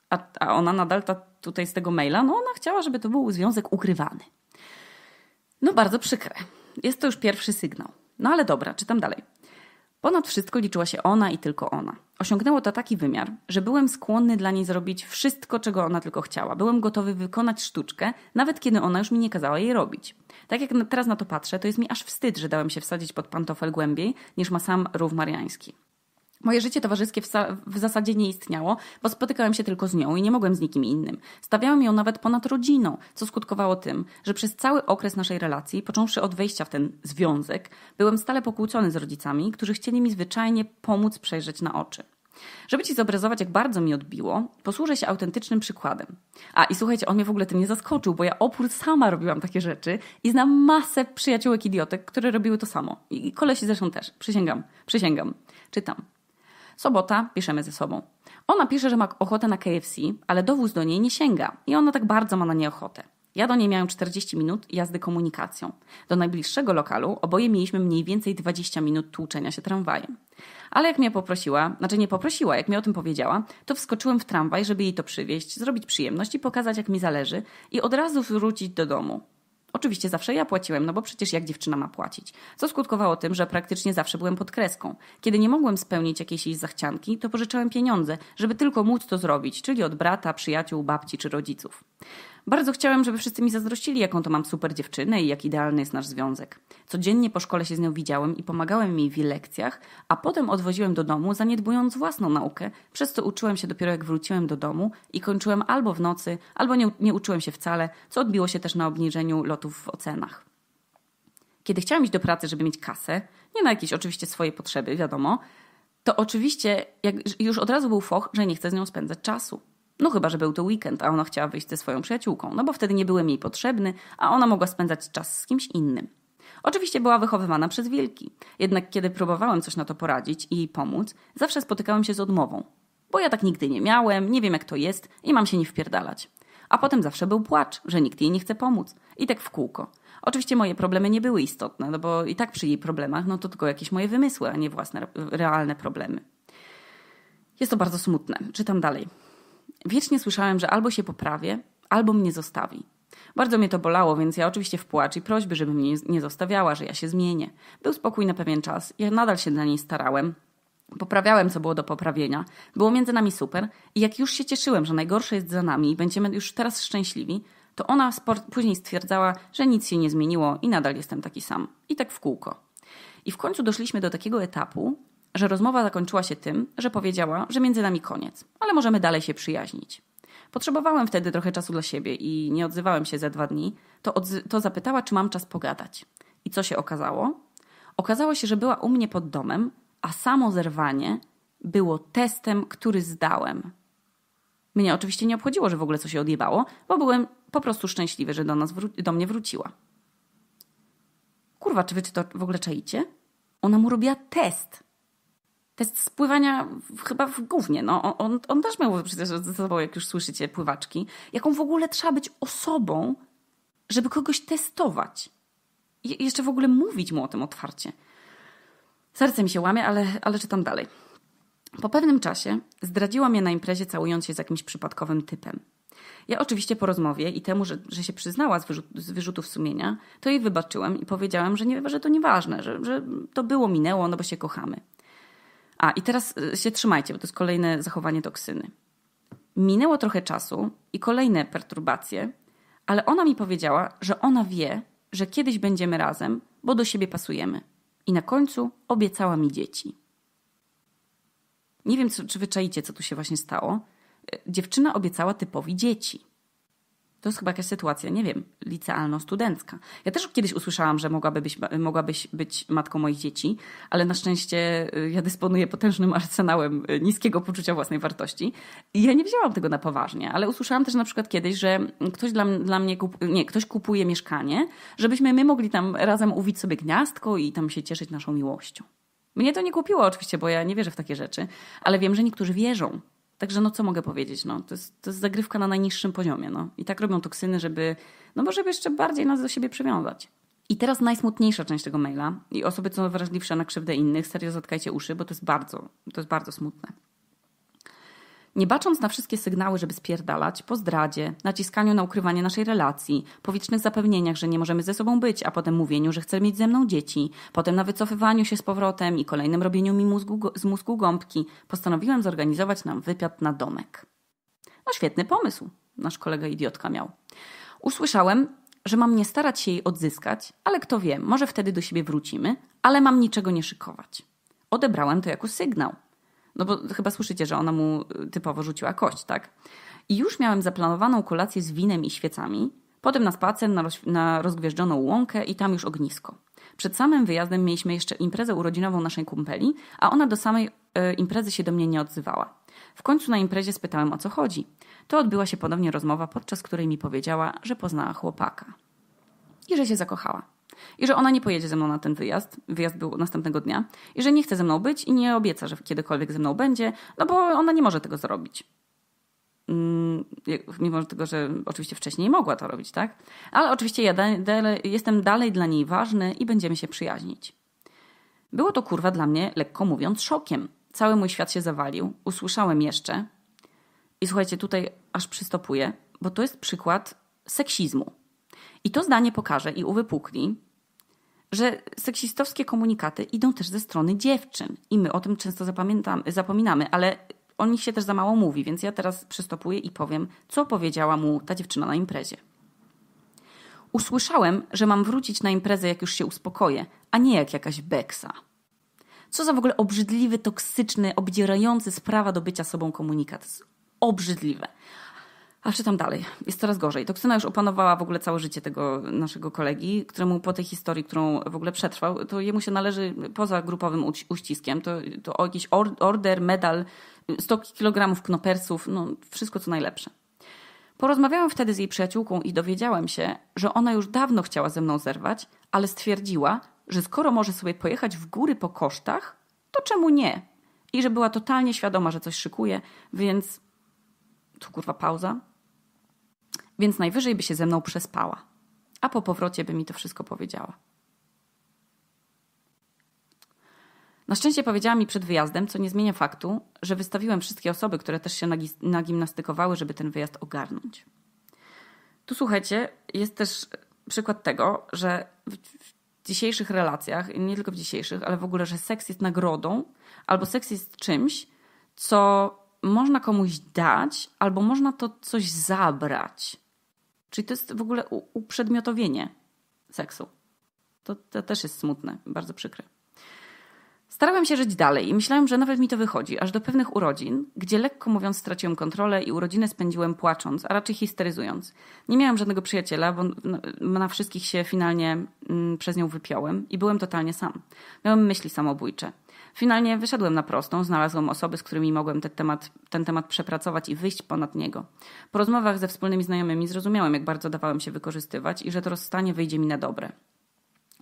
A, a ona nadal ta, tutaj z tego maila, no ona chciała, żeby to był związek ukrywany. No bardzo przykre. Jest to już pierwszy sygnał. No ale dobra, czytam dalej. Ponad wszystko liczyła się ona i tylko ona. Osiągnęło to taki wymiar, że byłem skłonny dla niej zrobić wszystko, czego ona tylko chciała. Byłem gotowy wykonać sztuczkę, nawet kiedy ona już mi nie kazała jej robić. Tak jak teraz na to patrzę, to jest mi aż wstyd, że dałem się wsadzić pod pantofel głębiej niż ma sam rów mariański. Moje życie towarzyskie w, zasadzie nie istniało, bo spotykałem się tylko z nią i nie mogłem z nikim innym. Stawiałem ją nawet ponad rodziną, co skutkowało tym, że przez cały okres naszej relacji, począwszy od wejścia w ten związek, byłem stale pokłócony z rodzicami, którzy chcieli mi zwyczajnie pomóc przejrzeć na oczy. Żeby ci zobrazować, jak bardzo mi odbiło, posłużę się autentycznym przykładem. A i słuchajcie, on mnie w ogóle tym nie zaskoczył, bo ja opór sama robiłam takie rzeczy i znam masę przyjaciółek idiotek, które robiły to samo. I kolesi zresztą też. Przysięgam, przysięgam. Czytam. Sobota, piszemy ze sobą. Ona pisze, że ma ochotę na KFC, ale dowóz do niej nie sięga i ona tak bardzo ma na nie ochotę. Ja do niej miałem 40 minut jazdy komunikacją. Do najbliższego lokalu oboje mieliśmy mniej więcej 20 minut tłuczenia się tramwajem. Ale jak mnie poprosiła, znaczy nie poprosiła, jak mi o tym powiedziała, to wskoczyłem w tramwaj, żeby jej to przywieźć, zrobić przyjemność i pokazać, jak mi zależy, i od razu wrócić do domu. Oczywiście zawsze ja płaciłem, no bo przecież jak dziewczyna ma płacić. Co skutkowało tym, że praktycznie zawsze byłem pod kreską. Kiedy nie mogłem spełnić jakiejś jej zachcianki, to pożyczałem pieniądze, żeby tylko móc to zrobić, czyli od brata, przyjaciół, babci czy rodziców. Bardzo chciałem, żeby wszyscy mi zazdrościli, jaką to mam super dziewczynę i jak idealny jest nasz związek. Codziennie po szkole się z nią widziałem i pomagałem jej w jej lekcjach, a potem odwoziłem do domu, zaniedbując własną naukę, przez co uczyłem się dopiero jak wróciłem do domu i kończyłem albo w nocy, albo nie, nie uczyłem się wcale, co odbiło się też na obniżeniu lotów w ocenach. Kiedy chciałam iść do pracy, żeby mieć kasę, nie na jakieś oczywiście swoje potrzeby, wiadomo, to oczywiście jak już od razu był foch, że nie chcę z nią spędzać czasu. No chyba, że był to weekend, a ona chciała wyjść ze swoją przyjaciółką, no bo wtedy nie byłem jej potrzebny, a ona mogła spędzać czas z kimś innym. Oczywiście była wychowywana przez wilki, jednak kiedy próbowałem coś na to poradzić i jej pomóc, zawsze spotykałem się z odmową. Bo ja tak nigdy nie miałem, nie wiem jak to jest i mam się nie wpierdalać. A potem zawsze był płacz, że nikt jej nie chce pomóc. I tak w kółko. Oczywiście moje problemy nie były istotne, no bo i tak przy jej problemach no to tylko jakieś moje wymysły, a nie własne, realne problemy. Jest to bardzo smutne. Czytam dalej. Wiecznie słyszałem, że albo się poprawię, albo mnie zostawi. Bardzo mnie to bolało, więc ja oczywiście w płacz i prośby, żeby mnie nie zostawiała, że ja się zmienię. Był spokój na pewien czas, ja nadal się dla niej starałem. Poprawiałem, co było do poprawienia. Było między nami super i jak już się cieszyłem, że najgorsze jest za nami i będziemy już teraz szczęśliwi, to ona później stwierdzała, że nic się nie zmieniło i nadal jestem taki sam. I tak w kółko. I w końcu doszliśmy do takiego etapu, że rozmowa zakończyła się tym, że powiedziała, że między nami koniec, ale możemy dalej się przyjaźnić. Potrzebowałem wtedy trochę czasu dla siebie i nie odzywałem się za dwa dni, to, to zapytała, czy mam czas pogadać. I co się okazało? Okazało się, że była u mnie pod domem, a samo zerwanie było testem, który zdałem. Mnie oczywiście nie obchodziło, że w ogóle coś się odjebało, bo byłem po prostu szczęśliwy, że do, nas do mnie wróciła. Kurwa, czy wy czy to w ogóle czaicie? Ona mu robiła test test spływania w, chyba w głównie. No, on, on też miał przecież ze sobą, jak już słyszycie, pływaczki. Jaką w ogóle trzeba być osobą, żeby kogoś testować? I jeszcze w ogóle mówić mu o tym otwarcie. Serce mi się łamie, ale, ale czytam dalej. Po pewnym czasie zdradziła mnie na imprezie, całując się z jakimś przypadkowym typem. Ja oczywiście po rozmowie i temu, że, że się przyznała z, wyrzut, z wyrzutów sumienia, to jej wybaczyłem i powiedziałem, że, nie, że to nieważne, że, że to było, minęło, no bo się kochamy. A i teraz y, się trzymajcie, bo to jest kolejne zachowanie toksyny. Minęło trochę czasu i kolejne perturbacje, ale ona mi powiedziała, że ona wie, że kiedyś będziemy razem, bo do siebie pasujemy. I na końcu obiecała mi dzieci. Nie wiem, czy wyczaicie, co tu się właśnie stało. Y, dziewczyna obiecała typowi dzieci. To jest chyba jakaś sytuacja, nie wiem, licealno-studencka. Ja też kiedyś usłyszałam, że mogłaby mogłabyś być matką moich dzieci, ale na szczęście y, ja dysponuję potężnym arsenałem y, niskiego poczucia własnej wartości i ja nie wzięłam tego na poważnie, ale usłyszałam też na przykład kiedyś, że ktoś dla, dla mnie kup, nie, ktoś kupuje mieszkanie, żebyśmy my mogli tam razem uwić sobie gniazdko i tam się cieszyć naszą miłością. Mnie to nie kupiło oczywiście, bo ja nie wierzę w takie rzeczy, ale wiem, że niektórzy wierzą Także no co mogę powiedzieć, no, to, jest, to jest zagrywka na najniższym poziomie. No. I tak robią toksyny, żeby, no bo żeby jeszcze bardziej nas do siebie przywiązać. I teraz najsmutniejsza część tego maila i osoby, co wrażliwsze na krzywdę innych, serio zatkajcie uszy, bo to jest bardzo, to jest bardzo smutne. Nie bacząc na wszystkie sygnały, żeby spierdalać, po zdradzie, naciskaniu na ukrywanie naszej relacji, wiecznych zapewnieniach, że nie możemy ze sobą być, a potem mówieniu, że chce mieć ze mną dzieci, potem na wycofywaniu się z powrotem i kolejnym robieniu mi mózgu, z mózgu gąbki, postanowiłem zorganizować nam wypiad na domek. No świetny pomysł, nasz kolega idiotka miał. Usłyszałem, że mam nie starać się jej odzyskać, ale kto wie, może wtedy do siebie wrócimy, ale mam niczego nie szykować. Odebrałem to jako sygnał. No bo chyba słyszycie, że ona mu y, typowo rzuciła kość, tak? I już miałem zaplanowaną kolację z winem i świecami, potem na spacer na, roz, na rozgwieżdżoną łąkę i tam już ognisko. Przed samym wyjazdem mieliśmy jeszcze imprezę urodzinową naszej kumpeli, a ona do samej y, imprezy się do mnie nie odzywała. W końcu na imprezie spytałem o co chodzi. To odbyła się ponownie rozmowa, podczas której mi powiedziała, że poznała chłopaka i że się zakochała i że ona nie pojedzie ze mną na ten wyjazd. Wyjazd był następnego dnia i że nie chce ze mną być i nie obieca, że kiedykolwiek ze mną będzie, no bo ona nie może tego zrobić. Mm, mimo tego, że oczywiście wcześniej mogła to robić, tak? Ale oczywiście ja jestem dalej dla niej ważny i będziemy się przyjaźnić. Było to kurwa dla mnie, lekko mówiąc, szokiem. Cały mój świat się zawalił, usłyszałem jeszcze. I słuchajcie, tutaj aż przystopuję, bo to jest przykład seksizmu. I to zdanie pokaże i uwypukli, że seksistowskie komunikaty idą też ze strony dziewczyn i my o tym często zapominamy, ale o nich się też za mało mówi, więc ja teraz przystopuję i powiem, co powiedziała mu ta dziewczyna na imprezie. Usłyszałem, że mam wrócić na imprezę, jak już się uspokoję, a nie jak jakaś beksa. Co za w ogóle obrzydliwy, toksyczny, obdzierający sprawa do bycia sobą komunikat. Obrzydliwe. A czytam dalej. Jest coraz gorzej. Toksyna już opanowała w ogóle całe życie tego naszego kolegi, któremu po tej historii, którą w ogóle przetrwał, to jemu się należy poza grupowym uściskiem, to, to jakiś order, medal, 100 kilogramów knopersów, no wszystko co najlepsze. Porozmawiałam wtedy z jej przyjaciółką i dowiedziałem się, że ona już dawno chciała ze mną zerwać, ale stwierdziła, że skoro może sobie pojechać w góry po kosztach, to czemu nie? I że była totalnie świadoma, że coś szykuje, więc. Tu kurwa pauza więc najwyżej by się ze mną przespała, a po powrocie by mi to wszystko powiedziała. Na szczęście powiedziała mi przed wyjazdem, co nie zmienia faktu, że wystawiłem wszystkie osoby, które też się nagimnastykowały, żeby ten wyjazd ogarnąć. Tu słuchajcie, jest też przykład tego, że w dzisiejszych relacjach, nie tylko w dzisiejszych, ale w ogóle, że seks jest nagrodą albo seks jest czymś, co można komuś dać, albo można to coś zabrać. Czyli to jest w ogóle uprzedmiotowienie seksu. To, to też jest smutne, bardzo przykre. Starałem się żyć dalej i myślałem, że nawet mi to wychodzi, aż do pewnych urodzin, gdzie lekko mówiąc straciłem kontrolę i urodziny spędziłem płacząc, a raczej histeryzując. Nie miałem żadnego przyjaciela, bo na wszystkich się finalnie mm, przez nią wypiąłem i byłem totalnie sam. Miałem myśli samobójcze. Finalnie wyszedłem na prostą, znalazłem osoby, z którymi mogłem ten temat, ten temat przepracować i wyjść ponad niego. Po rozmowach ze wspólnymi znajomymi zrozumiałem, jak bardzo dawałem się wykorzystywać i że to rozstanie wyjdzie mi na dobre.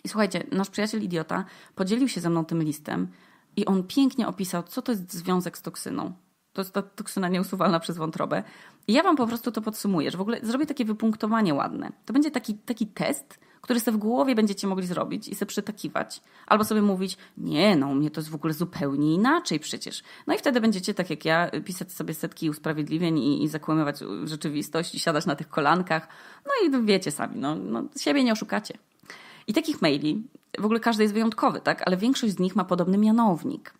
I słuchajcie, nasz przyjaciel idiota podzielił się ze mną tym listem i on pięknie opisał, co to jest związek z toksyną. To jest ta toksyna nieusuwalna przez wątrobę. I ja Wam po prostu to podsumuję, że w ogóle zrobię takie wypunktowanie ładne. To będzie taki, taki test, który sobie w głowie będziecie mogli zrobić i sobie przytakiwać. Albo sobie mówić, nie, no u mnie to jest w ogóle zupełnie inaczej przecież. No i wtedy będziecie, tak jak ja, pisać sobie setki usprawiedliwień i, i zakłamywać rzeczywistość i siadać na tych kolankach. No i wiecie sami, no, no siebie nie oszukacie. I takich maili, w ogóle każdy jest wyjątkowy, tak? Ale większość z nich ma podobny mianownik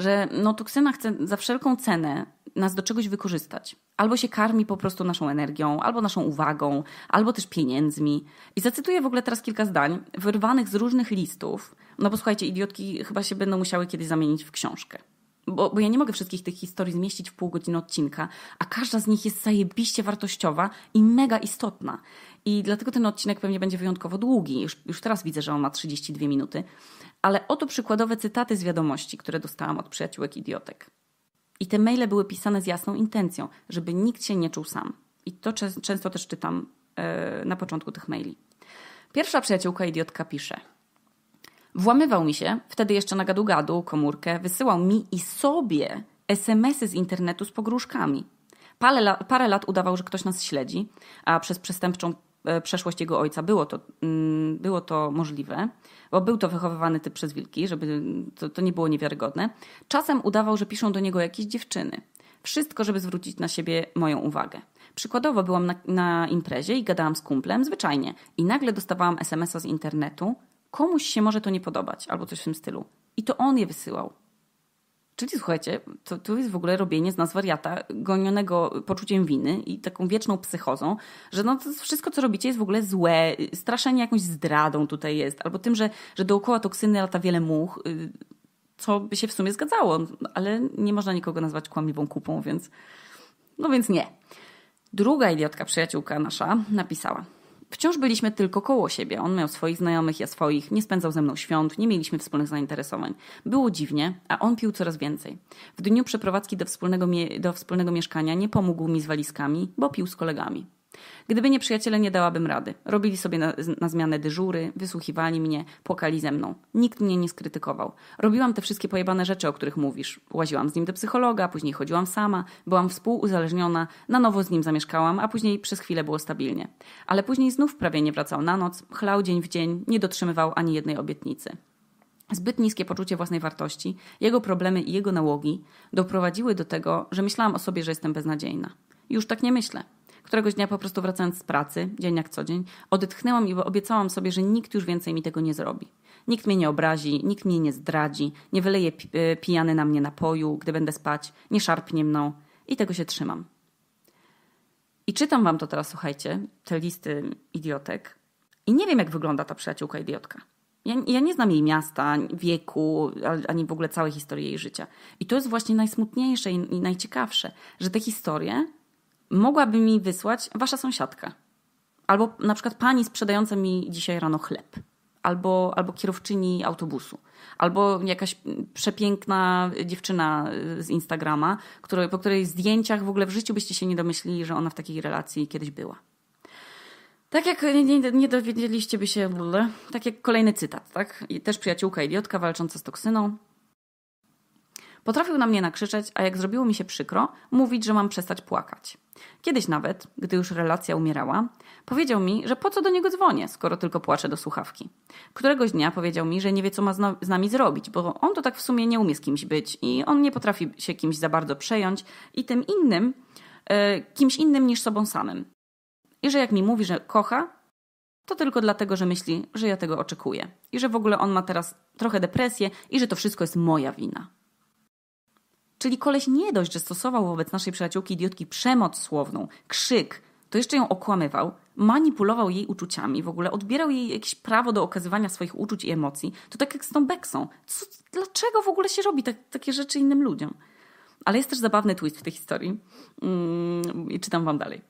że no, toksyna chce za wszelką cenę nas do czegoś wykorzystać. Albo się karmi po prostu naszą energią, albo naszą uwagą, albo też pieniędzmi. I zacytuję w ogóle teraz kilka zdań wyrwanych z różnych listów, no bo słuchajcie, idiotki chyba się będą musiały kiedyś zamienić w książkę. Bo, bo ja nie mogę wszystkich tych historii zmieścić w pół godziny odcinka, a każda z nich jest zajebiście wartościowa i mega istotna. I dlatego ten odcinek pewnie będzie wyjątkowo długi. Już, już teraz widzę, że on ma 32 minuty. Ale oto przykładowe cytaty z wiadomości, które dostałam od przyjaciółek idiotek. I te maile były pisane z jasną intencją, żeby nikt się nie czuł sam. I to często też czytam e, na początku tych maili. Pierwsza przyjaciółka idiotka pisze. Włamywał mi się, wtedy jeszcze na gadu-gadu, komórkę, wysyłał mi i sobie SMSy z internetu z pogróżkami. Parę, la, parę lat udawał, że ktoś nas śledzi, a przez przestępczą E, przeszłość jego ojca było to, mm, było to możliwe, bo był to wychowywany typ przez wilki, żeby to, to nie było niewiarygodne. Czasem udawał, że piszą do niego jakieś dziewczyny. Wszystko, żeby zwrócić na siebie moją uwagę. Przykładowo byłam na, na imprezie i gadałam z kumplem, zwyczajnie, i nagle dostawałam SMS-a z internetu. Komuś się może to nie podobać, albo coś w tym stylu. I to on je wysyłał. Czyli słuchajcie, to, tu jest w ogóle robienie z nas wariata, gonionego poczuciem winy i taką wieczną psychozą, że no wszystko, co robicie, jest w ogóle złe, straszenie jakąś zdradą tutaj jest, albo tym, że, że dookoła toksyny lata wiele much, y, co by się w sumie zgadzało, ale nie można nikogo nazwać kłamliwą kupą, więc no więc nie. Druga idiotka, przyjaciółka nasza, napisała – Wciąż byliśmy tylko koło siebie. On miał swoich znajomych, ja swoich, nie spędzał ze mną świąt, nie mieliśmy wspólnych zainteresowań. Było dziwnie, a on pił coraz więcej. W dniu przeprowadzki do wspólnego, do wspólnego mieszkania nie pomógł mi z walizkami, bo pił z kolegami. Gdyby nie przyjaciele, nie dałabym rady. Robili sobie na, na zmianę dyżury, wysłuchiwali mnie, płakali ze mną. Nikt mnie nie skrytykował. Robiłam te wszystkie pojebane rzeczy, o których mówisz. Łaziłam z nim do psychologa, później chodziłam sama, byłam współuzależniona, na nowo z nim zamieszkałam, a później przez chwilę było stabilnie. Ale później znów prawie nie wracał na noc, chlał dzień w dzień, nie dotrzymywał ani jednej obietnicy. Zbyt niskie poczucie własnej wartości, jego problemy i jego nałogi doprowadziły do tego, że myślałam o sobie, że jestem beznadziejna. Już tak nie myślę. Któregoś dnia po prostu wracając z pracy, dzień jak co dzień, odetchnęłam i obiecałam sobie, że nikt już więcej mi tego nie zrobi. Nikt mnie nie obrazi, nikt mnie nie zdradzi, nie wyleje e, pijany na mnie napoju, gdy będę spać, nie szarpnie mną i tego się trzymam. I czytam wam to teraz, słuchajcie, te listy idiotek i nie wiem, jak wygląda ta przyjaciółka idiotka. Ja, ja, nie znam jej miasta, wieku, ani w ogóle całej historii jej życia. I to jest właśnie najsmutniejsze i, i najciekawsze, że te historie mogłaby mi wysłać wasza sąsiadka. Albo na przykład pani sprzedająca mi dzisiaj rano chleb. Albo, albo kierowczyni autobusu. Albo jakaś przepiękna dziewczyna y, z Instagrama, który, po której zdjęciach w ogóle w życiu byście się nie domyślili, że ona w takiej relacji kiedyś była. Tak jak nie, nie, nie dowiedzieliście by się, tak jak kolejny cytat, tak? Też przyjaciółka idiotka walcząca z toksyną, Potrafił na mnie nakrzyczeć, a jak zrobiło mi się przykro, mówić, że mam przestać płakać. Kiedyś nawet, gdy już relacja umierała, powiedział mi, że po co do niego dzwonię, skoro tylko płaczę do słuchawki. Któregoś dnia powiedział mi, że nie wie, co ma z no-, nami zrobić, bo on to tak w sumie nie umie z kimś być i on nie potrafi się kimś za bardzo przejąć i tym innym, e, kimś innym niż sobą samym. I że jak mi mówi, że kocha, to tylko dlatego, że myśli, że ja tego oczekuję i że w ogóle on ma teraz trochę depresję i że to wszystko jest moja wina. Czyli koleś nie dość, że stosował wobec naszej przyjaciółki idiotki przemoc słowną, krzyk, to jeszcze ją okłamywał, manipulował jej uczuciami, w ogóle odbierał jej jakieś prawo do okazywania swoich uczuć i emocji. To tak jak z tą Beksą. dlaczego w ogóle się robi tak, takie rzeczy innym ludziom? Ale jest też zabawny twist w tej historii. Mm, I czytam wam dalej.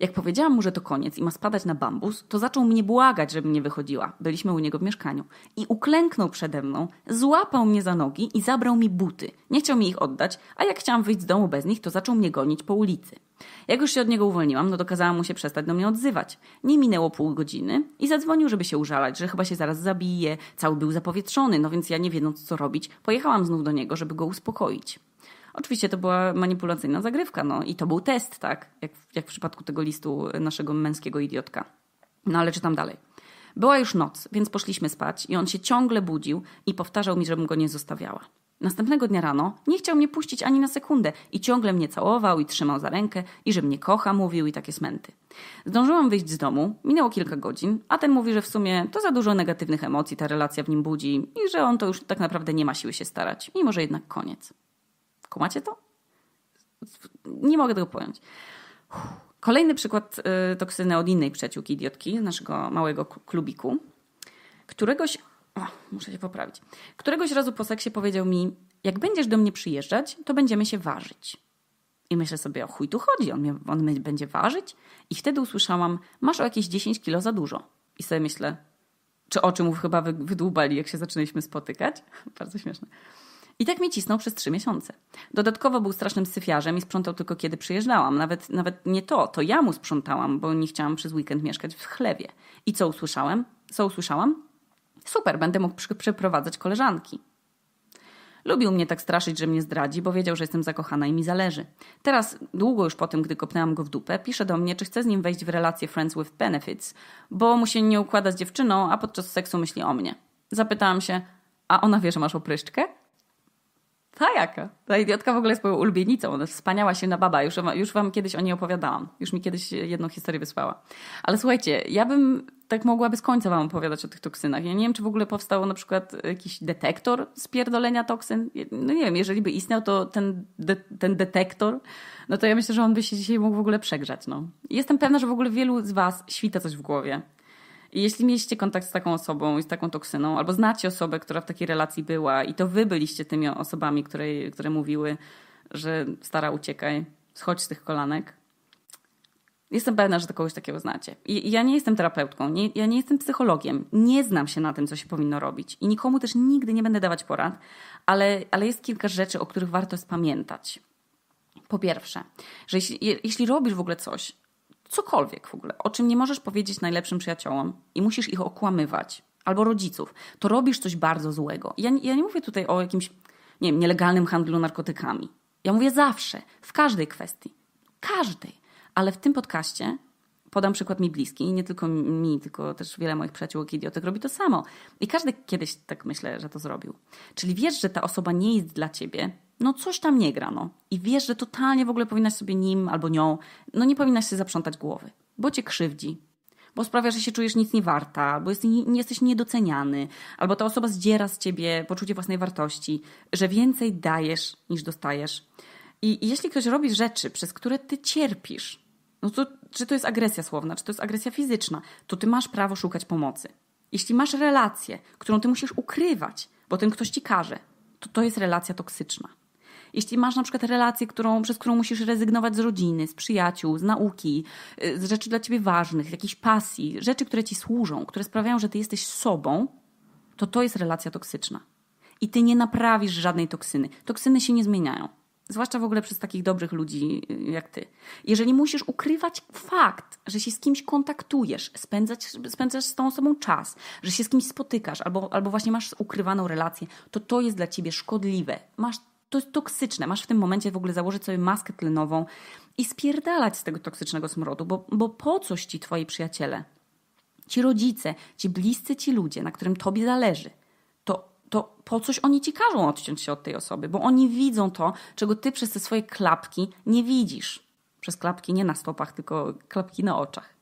Jak powiedziałam mu, że to koniec i ma spadać na bambus, to zaczął mnie błagać, żebym nie wychodziła. Byliśmy u niego w mieszkaniu. I uklęknął przede mną, złapał mnie za nogi i zabrał mi buty. Nie chciał mi ich oddać, a jak chciałam wyjść z domu bez nich, to zaczął mnie gonić po ulicy. Jak już się od niego uwolniłam, no to mu się przestać do mnie odzywać. Nie minęło pół godziny i zadzwonił, żeby się użalać, że chyba się zaraz zabije. Cały był zapowietrzony, no więc ja nie wiedząc co robić, pojechałam znów do niego, żeby go uspokoić. Oczywiście to była manipulacyjna zagrywka, no i to był test, tak? Jak, jak w przypadku tego listu naszego męskiego idiotka. No ale czytam dalej. Była już noc, więc poszliśmy spać i on się ciągle budził i powtarzał mi, żebym go nie zostawiała. Następnego dnia rano nie chciał mnie puścić ani na sekundę i ciągle mnie całował i trzymał za rękę i że mnie kocha, mówił i takie smęty. Zdążyłam wyjść z domu, minęło kilka godzin, a ten mówi, że w sumie to za dużo negatywnych emocji ta relacja w nim budzi i że on to już tak naprawdę nie ma siły się starać, mimo że jednak koniec. Macie to? Nie mogę tego pojąć. Kolejny przykład y, toksyny od innej przyjaciółki idiotki, naszego małego klubiku, któregoś. O, muszę się poprawić. Któregoś razu po seksie powiedział mi: Jak będziesz do mnie przyjeżdżać, to będziemy się ważyć. I myślę sobie: O chuj tu chodzi, on mnie, on mnie będzie ważyć. I wtedy usłyszałam: Masz o jakieś 10 kilo za dużo. I sobie myślę: Czy oczy mu chyba wydłubali, jak się zaczęliśmy spotykać? Bardzo śmieszne. I tak mi cisnął przez trzy miesiące. Dodatkowo był strasznym syfiarzem i sprzątał tylko kiedy przyjeżdżałam. Nawet, nawet nie to, to ja mu sprzątałam, bo nie chciałam przez weekend mieszkać w chlewie. I co usłyszałem? Co usłyszałam? Super, będę mógł przy przeprowadzać koleżanki. Lubił mnie tak straszyć, że mnie zdradzi, bo wiedział, że jestem zakochana i mi zależy. Teraz, długo już po tym, gdy kopnęłam go w dupę, pisze do mnie, czy chce z nim wejść w relację Friends with Benefits, bo mu się nie układa z dziewczyną, a podczas seksu myśli o mnie. Zapytałam się, a ona wie, że masz opryszczkę? jaka, Ta idiotka w ogóle jest moją ulubienicą. Ona wspaniała się na baba. Już, już wam kiedyś o niej opowiadałam. Już mi kiedyś jedną historię wysłała. Ale słuchajcie, ja bym tak mogła bez końca wam opowiadać o tych toksynach. Ja nie wiem, czy w ogóle powstał na przykład jakiś detektor spierdolenia toksyn. No nie wiem, jeżeli by istniał, to ten, de ten detektor, no to ja myślę, że on by się dzisiaj mógł w ogóle przegrzać. No. Jestem pewna, że w ogóle wielu z was świta coś w głowie jeśli mieliście kontakt z taką osobą i z taką toksyną, albo znacie osobę, która w takiej relacji była i to wy byliście tymi osobami, które, które mówiły, że stara uciekaj, schodź z tych kolanek, Jestem pewna, że kogoś takiego znacie. I ja nie jestem terapeutką, nie, ja nie jestem psychologiem, nie znam się na tym, co się powinno robić i nikomu też nigdy nie będę dawać porad, ale, ale jest kilka rzeczy, o których warto jest pamiętać. Po pierwsze, że jeśli, jeśli robisz w ogóle coś, cokolwiek w ogóle, o czym nie możesz powiedzieć najlepszym przyjaciołom i musisz ich okłamywać, albo rodziców, to robisz coś bardzo złego. Ja, ja nie mówię tutaj o jakimś, nie wiem, nielegalnym handlu narkotykami. Ja mówię zawsze, w każdej kwestii. Każdej. Ale w tym podcaście podam przykład mi bliski i nie tylko mi, tylko też wiele moich przyjaciółek idiotek robi to samo. I każdy kiedyś tak myślę, że to zrobił. Czyli wiesz, że ta osoba nie jest dla ciebie, no coś tam nie gra, no. I wiesz, że totalnie w ogóle powinnaś sobie nim albo nią, no nie powinnaś sobie zaprzątać głowy, bo cię krzywdzi, bo sprawia, że się czujesz nic nie warta, bo jest, nie jesteś niedoceniany, albo ta osoba zdziera z ciebie poczucie własnej wartości, że więcej dajesz niż dostajesz. I, i jeśli ktoś robi rzeczy, przez które ty cierpisz, no to czy to jest agresja słowna, czy to jest agresja fizyczna, to ty masz prawo szukać pomocy. Jeśli masz relację, którą ty musisz ukrywać, bo ten ktoś ci każe, to to jest relacja toksyczna jeśli masz na przykład relację, którą, przez którą musisz rezygnować z rodziny, z przyjaciół, z nauki, y, z rzeczy dla ciebie ważnych, jakiejś pasji, rzeczy, które ci służą, które sprawiają, że ty jesteś sobą, to to jest relacja toksyczna. I ty nie naprawisz żadnej toksyny. Toksyny się nie zmieniają. Zwłaszcza w ogóle przez takich dobrych ludzi y, jak ty. Jeżeli musisz ukrywać fakt, że się z kimś kontaktujesz, spędzać, spędzasz z tą osobą czas, że się z kimś spotykasz, albo, albo właśnie masz ukrywaną relację, to to jest dla ciebie szkodliwe. Masz to jest toksyczne. Masz w tym momencie w ogóle założyć sobie maskę tlenową i spierdalać z tego toksycznego smrodu, bo, bo po coś ci twoi przyjaciele, ci rodzice, ci bliscy ci ludzie, na którym tobie zależy, to, to po coś oni ci każą odciąć się od tej osoby, bo oni widzą to, czego ty przez te swoje klapki nie widzisz. Przez klapki nie na stopach, tylko klapki na oczach.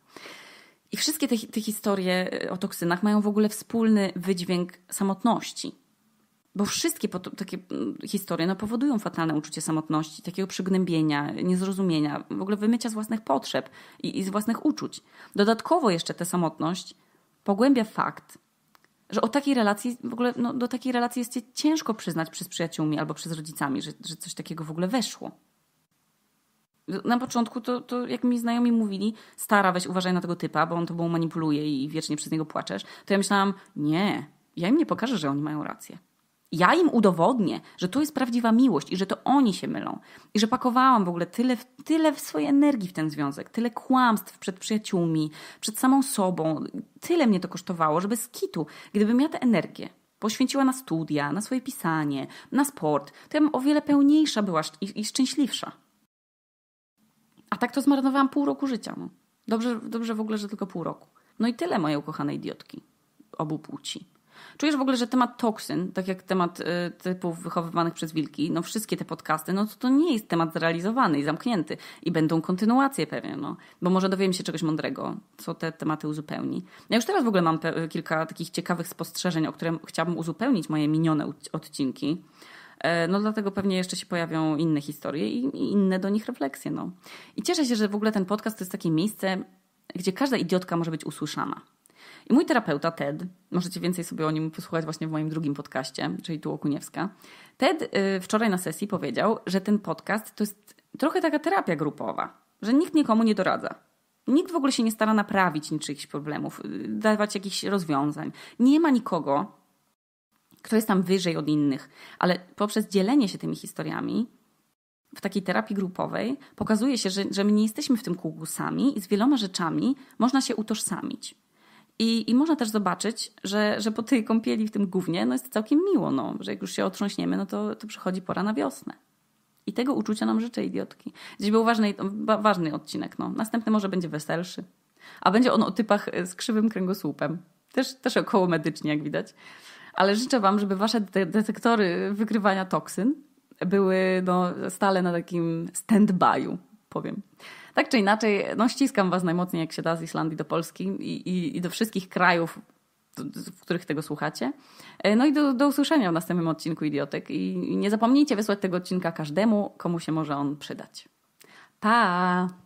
I wszystkie te, te historie e, o toksynach mają w ogóle wspólny wydźwięk samotności bo wszystkie takie mm, historie no, powodują fatalne uczucie samotności, takiego przygnębienia, niezrozumienia, w ogóle wymycia z własnych potrzeb i, i z własnych uczuć. Dodatkowo jeszcze tę samotność pogłębia fakt, że o takiej relacji, w ogóle no, do takiej relacji jest ciężko przyznać przez przyjaciółmi albo przez rodzicami, że, że coś takiego w ogóle weszło. Na początku to, to, jak mi znajomi mówili, stara, weź uważaj na tego typa, bo on tobą manipuluje i wiecznie przez niego płaczesz, to ja myślałam, nie, ja im nie pokażę, że oni mają rację ja im udowodnię, że to jest prawdziwa miłość i że to oni się mylą. I że pakowałam w ogóle tyle, tyle w swojej energii w ten związek, tyle kłamstw przed przyjaciółmi, przed samą sobą. Tyle mnie to kosztowało, żeby z kitu, gdybym ja tę energię poświęciła na studia, na swoje pisanie, na sport, to ja bym o wiele pełniejsza była i, i szczęśliwsza. A tak to zmarnowałam pół roku życia. No. Dobrze, dobrze w ogóle, że tylko pół roku. No i tyle moje ukochane idiotki obu płci. Czujesz w ogóle, że temat toksyn, tak jak temat y, typów wychowywanych przez wilki, no wszystkie te podcasty, no to, to nie jest temat zrealizowany i zamknięty. I będą kontynuacje pewnie, no. Bo może dowiemy się czegoś mądrego, co te tematy uzupełni. Ja już teraz w ogóle mam y, kilka takich ciekawych spostrzeżeń, o które chciałabym uzupełnić moje minione odcinki. E, no dlatego pewnie jeszcze się pojawią inne historie i inne do nich refleksje. No. I cieszę się, że w ogóle ten podcast to jest takie miejsce, gdzie każda idiotka może być usłyszana. I mój terapeuta Ted, możecie więcej sobie o nim posłuchać właśnie w moim drugim podcaście, czyli tu Okuniewska. Ted y, wczoraj na sesji powiedział, że ten podcast to jest trochę taka terapia grupowa, że nikt nikomu nie doradza. Nikt w ogóle się nie stara naprawić niczyichś problemów, y, dawać jakichś rozwiązań. Nie ma nikogo, kto jest tam wyżej od innych, ale poprzez dzielenie się tymi historiami w takiej terapii grupowej pokazuje się, że, że my nie jesteśmy w tym kółku sami i z wieloma rzeczami można się utożsamić. I, I można też zobaczyć, że, że po tej kąpieli w tym głównie no jest całkiem miło, no, że jak już się otrząśniemy, no to, to przychodzi pora na wiosnę. I tego uczucia nam życzę, idiotki. Dziś był ważny, ważny odcinek. No. Następny może będzie weselszy. A będzie on o typach e, z krzywym kręgosłupem. Też, też około medycznie, jak widać. Ale życzę Wam, żeby Wasze detektory wykrywania toksyn były no, stale na takim stand-by'u, powiem tak czy inaczej, no ściskam Was najmocniej, jak się da, z Islandii do Polski i, i, i do wszystkich krajów, w których tego słuchacie. E, no i do, do usłyszenia w następnym odcinku Idiotek. I nie zapomnijcie wysłać tego odcinka każdemu, komu się może on przydać. Pa!